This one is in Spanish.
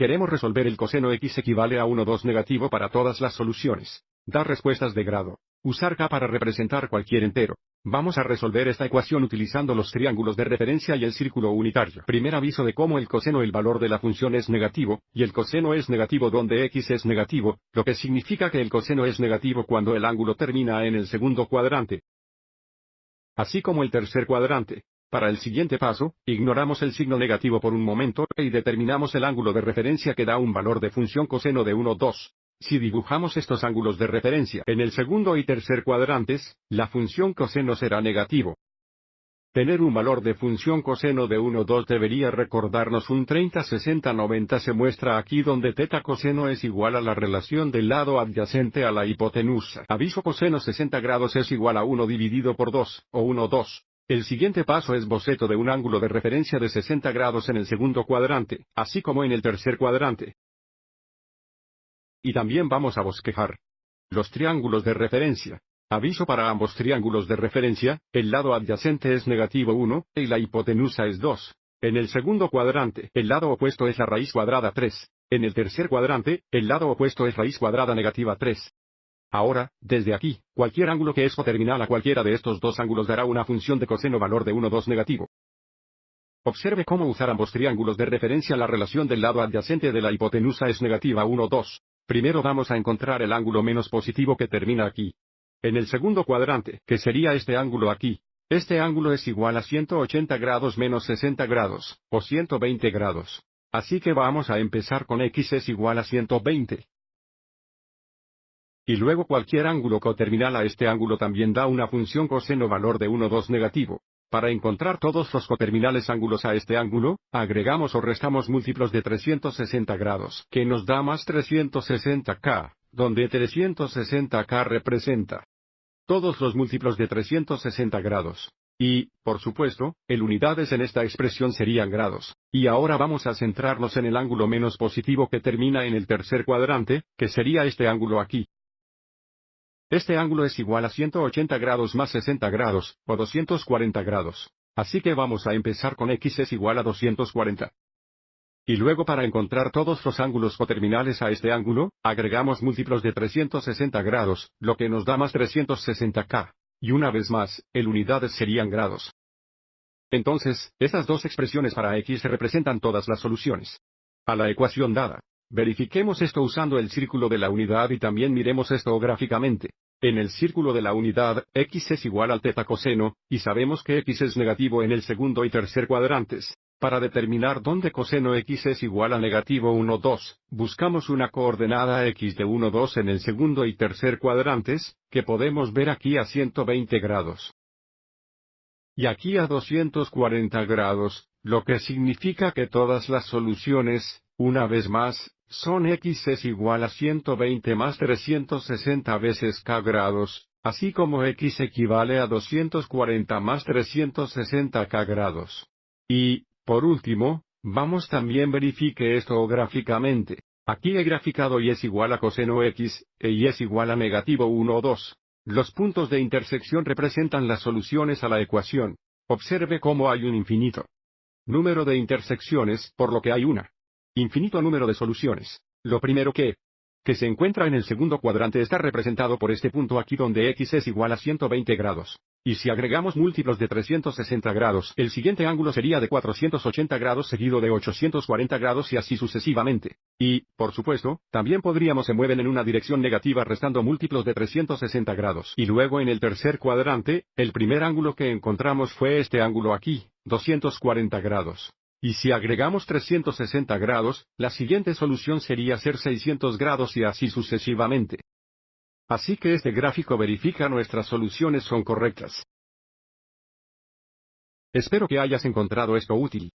Queremos resolver el coseno x equivale a 1 2 negativo para todas las soluciones. Dar respuestas de grado. Usar k para representar cualquier entero. Vamos a resolver esta ecuación utilizando los triángulos de referencia y el círculo unitario. Primer aviso de cómo el coseno el valor de la función es negativo, y el coseno es negativo donde x es negativo, lo que significa que el coseno es negativo cuando el ángulo termina en el segundo cuadrante. Así como el tercer cuadrante. Para el siguiente paso, ignoramos el signo negativo por un momento y determinamos el ángulo de referencia que da un valor de función coseno de 1, 2. Si dibujamos estos ángulos de referencia en el segundo y tercer cuadrantes, la función coseno será negativo. Tener un valor de función coseno de 1, 2 debería recordarnos un 30, 60, 90 se muestra aquí donde teta coseno es igual a la relación del lado adyacente a la hipotenusa. Aviso coseno 60 grados es igual a 1 dividido por 2, o 1, 2. El siguiente paso es boceto de un ángulo de referencia de 60 grados en el segundo cuadrante, así como en el tercer cuadrante. Y también vamos a bosquejar los triángulos de referencia. Aviso para ambos triángulos de referencia, el lado adyacente es negativo 1, y la hipotenusa es 2. En el segundo cuadrante, el lado opuesto es la raíz cuadrada 3. En el tercer cuadrante, el lado opuesto es raíz cuadrada negativa 3. Ahora, desde aquí, cualquier ángulo que es coterminal a cualquiera de estos dos ángulos dará una función de coseno valor de 1 2 negativo. Observe cómo usar ambos triángulos de referencia la relación del lado adyacente de la hipotenusa es negativa 1 2. Primero vamos a encontrar el ángulo menos positivo que termina aquí. En el segundo cuadrante, que sería este ángulo aquí, este ángulo es igual a 180 grados menos 60 grados, o 120 grados. Así que vamos a empezar con x es igual a 120, y luego cualquier ángulo coterminal a este ángulo también da una función coseno valor de 1 2 negativo. Para encontrar todos los coterminales ángulos a este ángulo, agregamos o restamos múltiplos de 360 grados, que nos da más 360K, donde 360K representa todos los múltiplos de 360 grados. Y, por supuesto, el unidades en esta expresión serían grados. Y ahora vamos a centrarnos en el ángulo menos positivo que termina en el tercer cuadrante, que sería este ángulo aquí. Este ángulo es igual a 180 grados más 60 grados, o 240 grados. Así que vamos a empezar con x es igual a 240. Y luego para encontrar todos los ángulos coterminales a este ángulo, agregamos múltiplos de 360 grados, lo que nos da más 360k. Y una vez más, el unidades serían grados. Entonces, estas dos expresiones para x representan todas las soluciones. A la ecuación dada, Verifiquemos esto usando el círculo de la unidad y también miremos esto gráficamente. En el círculo de la unidad, x es igual al teta coseno, y sabemos que x es negativo en el segundo y tercer cuadrantes. Para determinar dónde coseno x es igual a negativo 1, 2, buscamos una coordenada x de 1, 2 en el segundo y tercer cuadrantes, que podemos ver aquí a 120 grados y aquí a 240 grados, lo que significa que todas las soluciones, una vez más, son x es igual a 120 más 360 veces k grados, así como x equivale a 240 más 360 k grados. Y, por último, vamos también verifique esto gráficamente. Aquí he graficado y es igual a coseno x, e y es igual a negativo 1 o 2. Los puntos de intersección representan las soluciones a la ecuación. Observe cómo hay un infinito. Número de intersecciones, por lo que hay una. Infinito número de soluciones. Lo primero que, que se encuentra en el segundo cuadrante está representado por este punto aquí donde x es igual a 120 grados. Y si agregamos múltiplos de 360 grados, el siguiente ángulo sería de 480 grados seguido de 840 grados y así sucesivamente. Y, por supuesto, también podríamos se mueven en una dirección negativa restando múltiplos de 360 grados. Y luego en el tercer cuadrante, el primer ángulo que encontramos fue este ángulo aquí, 240 grados. Y si agregamos 360 grados, la siguiente solución sería ser 600 grados y así sucesivamente. Así que este gráfico verifica nuestras soluciones son correctas. Espero que hayas encontrado esto útil.